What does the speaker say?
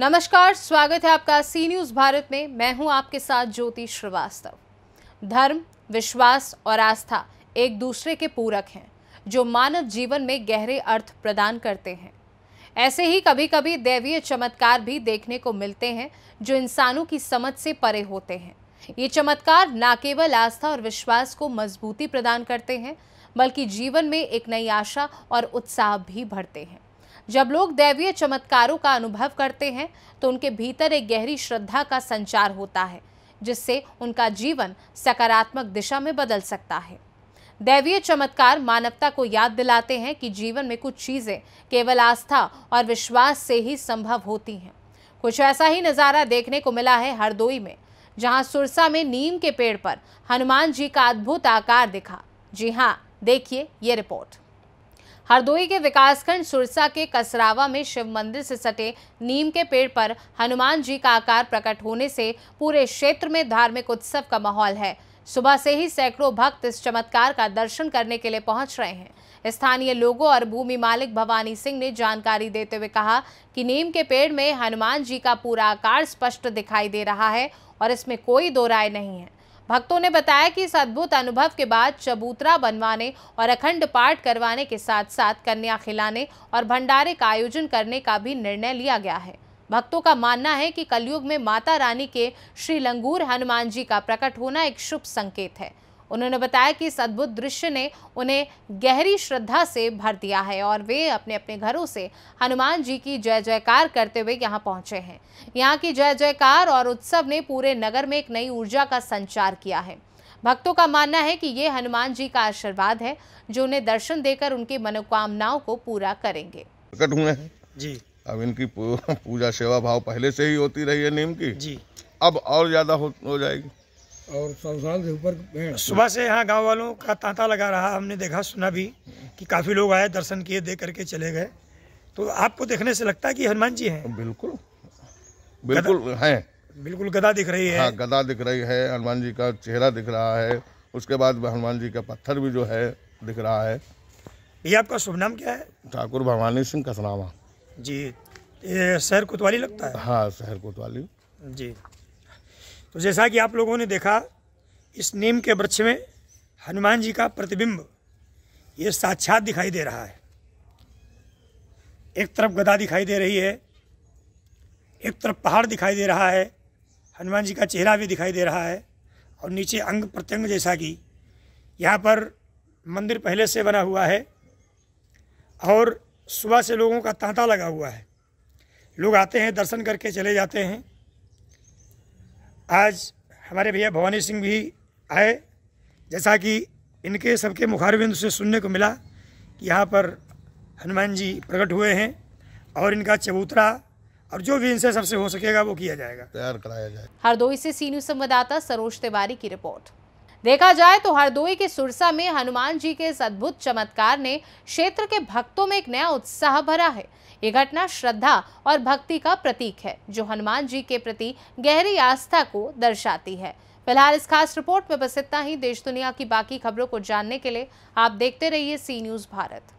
नमस्कार स्वागत है आपका सी न्यूज़ भारत में मैं हूं आपके साथ ज्योति श्रीवास्तव धर्म विश्वास और आस्था एक दूसरे के पूरक हैं जो मानव जीवन में गहरे अर्थ प्रदान करते हैं ऐसे ही कभी कभी दैवीय चमत्कार भी देखने को मिलते हैं जो इंसानों की समझ से परे होते हैं ये चमत्कार न केवल आस्था और विश्वास को मजबूती प्रदान करते हैं बल्कि जीवन में एक नई आशा और उत्साह भी भरते हैं जब लोग दैवीय चमत्कारों का अनुभव करते हैं तो उनके भीतर एक गहरी श्रद्धा का संचार होता है जिससे उनका जीवन सकारात्मक दिशा में बदल सकता है दैवीय चमत्कार मानवता को याद दिलाते हैं कि जीवन में कुछ चीज़ें केवल आस्था और विश्वास से ही संभव होती हैं कुछ ऐसा ही नज़ारा देखने को मिला है हरदोई में जहां सुरसा में नीम के पेड़ पर हनुमान जी का अद्भुत आकार दिखा जी हाँ देखिए ये रिपोर्ट हरदोई के विकासखंड सुरसा के कसरावा में शिव मंदिर से सटे नीम के पेड़ पर हनुमान जी का आकार प्रकट होने से पूरे क्षेत्र में धार्मिक उत्सव का माहौल है सुबह से ही सैकड़ों भक्त इस चमत्कार का दर्शन करने के लिए पहुंच रहे हैं स्थानीय लोगों और भूमि मालिक भवानी सिंह ने जानकारी देते हुए कहा कि नीम के पेड़ में हनुमान जी का पूरा आकार स्पष्ट दिखाई दे रहा है और इसमें कोई दो राय नहीं है भक्तों ने बताया कि इस अद्भुत अनुभव के बाद चबूतरा बनवाने और अखंड पाठ करवाने के साथ साथ कन्या खिलाने और भंडारे का आयोजन करने का भी निर्णय लिया गया है भक्तों का मानना है कि कलयुग में माता रानी के श्री लंगूर हनुमान जी का प्रकट होना एक शुभ संकेत है उन्होंने बताया कि इस अद्भुत दृश्य ने उन्हें गहरी श्रद्धा से भर दिया है और वे अपने अपने घरों से हनुमान जी की जय जयकार करते हुए यहाँ पहुँचे हैं यहाँ की जय जयकार और उत्सव ने पूरे नगर में एक नई ऊर्जा का संचार किया है भक्तों का मानना है कि ये हनुमान जी का आशीर्वाद है जो उन्हें दर्शन देकर उनकी मनोकामनाओं को पूरा करेंगे जी अब इनकी पूजा सेवा भाव पहले से ही होती रही है नीम की जी अब और ज्यादा हो, हो जाएगी और साल से ऊपर सुबह से यहाँ गांव वालों का तांता लगा रहा हमने देखा सुना भी कि काफ़ी लोग आए दर्शन किए देख करके चले गए तो आपको देखने से लगता है कि हनुमान जी हैं बिल्कुल बिल्कुल हैं बिल्कुल गदा दिख रही है हाँ गदा दिख रही है हनुमान जी का चेहरा दिख रहा है उसके बाद हनुमान जी का पत्थर भी जो है दिख रहा है ये आपका शुभ नाम क्या है ठाकुर भवानी सिंह कसनामा जी ये शहर कोतवाली लगता है हाँ शहर कोतवाली जी तो जैसा कि आप लोगों ने देखा इस नीम के वृक्ष में हनुमान जी का प्रतिबिंब ये साक्षात दिखाई दे रहा है एक तरफ गदा दिखाई दे रही है एक तरफ पहाड़ दिखाई दे रहा है हनुमान जी का चेहरा भी दिखाई दे रहा है और नीचे अंग प्रत्यंग जैसा कि यहाँ पर मंदिर पहले से बना हुआ है और सुबह से लोगों का तांता लगा हुआ है लोग आते हैं दर्शन करके चले जाते हैं आज हमारे भैया भवानी सिंह भी आए जैसा कि इनके सबके मुखारविंद से सुनने को मिला कि यहाँ पर हनुमान जी प्रकट हुए हैं और इनका चबूतरा और जो भी इनसे सबसे हो सकेगा वो किया जाएगा तैयार कराया जाए हरदोई से सी न्यूज संवाददाता सरोज तिवारी की रिपोर्ट देखा जाए तो हरदोई के सुरसा में हनुमान जी के इस अद्भुत चमत्कार ने क्षेत्र के भक्तों में एक नया उत्साह भरा है ये घटना श्रद्धा और भक्ति का प्रतीक है जो हनुमान जी के प्रति गहरी आस्था को दर्शाती है फिलहाल इस खास रिपोर्ट में बस इतना ही देश दुनिया की बाकी खबरों को जानने के लिए आप देखते रहिए सी न्यूज़ भारत